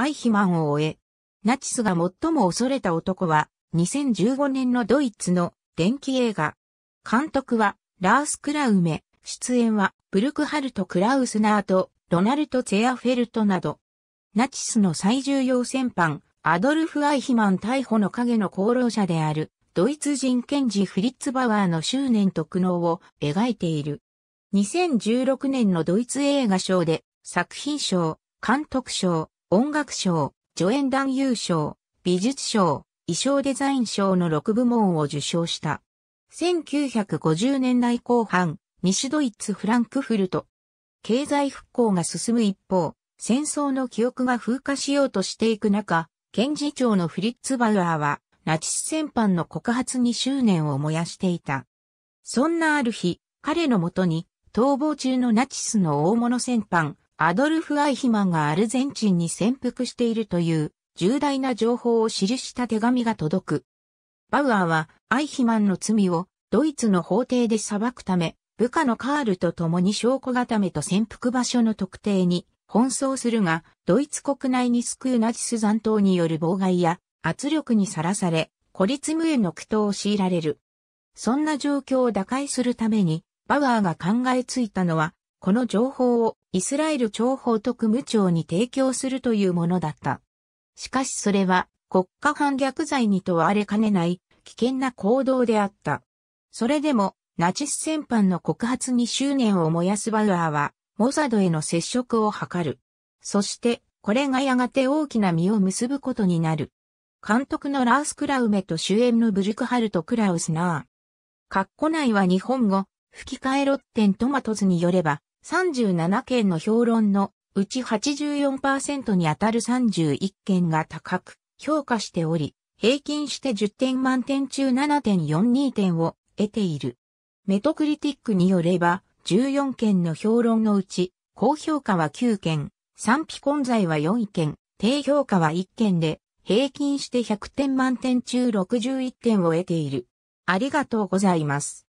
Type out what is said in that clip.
アイヒマンを終え、ナチスが最も恐れた男は、2015年のドイツの電気映画。監督は、ラース・クラウメ、出演は、ブルクハルト・クラウスナーと、ロナルト・ツェアフェルトなど。ナチスの最重要戦犯、アドルフ・アイヒマン逮捕の影の功労者である、ドイツ人検事フリッツ・バワーの執念と苦悩を描いている。2016年のドイツ映画賞で、作品賞、監督賞、音楽賞、助演男優賞、美術賞、衣装デザイン賞の6部門を受賞した。1950年代後半、西ドイツフランクフルト。経済復興が進む一方、戦争の記憶が風化しようとしていく中、検事長のフリッツ・バウアーは、ナチス戦犯の告発に執念を燃やしていた。そんなある日、彼のもとに、逃亡中のナチスの大物戦犯、アドルフ・アイヒマンがアルゼンチンに潜伏しているという重大な情報を記した手紙が届く。バウアーはアイヒマンの罪をドイツの法廷で裁くため、部下のカールと共に証拠固めと潜伏場所の特定に奔走するが、ドイツ国内に救うナチス残党による妨害や圧力にさらされ、孤立無縁の苦闘を強いられる。そんな状況を打開するために、バウアーが考えついたのは、この情報をイスラエル諜報特務庁に提供するというものだった。しかしそれは国家反逆罪に問われかねない危険な行動であった。それでもナチス戦犯の告発に執念を燃やすバウアーはモサドへの接触を図る。そしてこれがやがて大きな実を結ぶことになる。監督のラース・クラウメと主演のブルクハルト・クラウスナー。カッコ内は日本語、吹き替えロッテントマトズによれば、37件の評論のうち84%にあたる31件が高く評価しており、平均して10点満点中7.42点を得ている。メトクリティックによれば、14件の評論のうち、高評価は9件、賛否混在は4件、低評価は1件で、平均して100点満点中61点を得ている。ありがとうございます。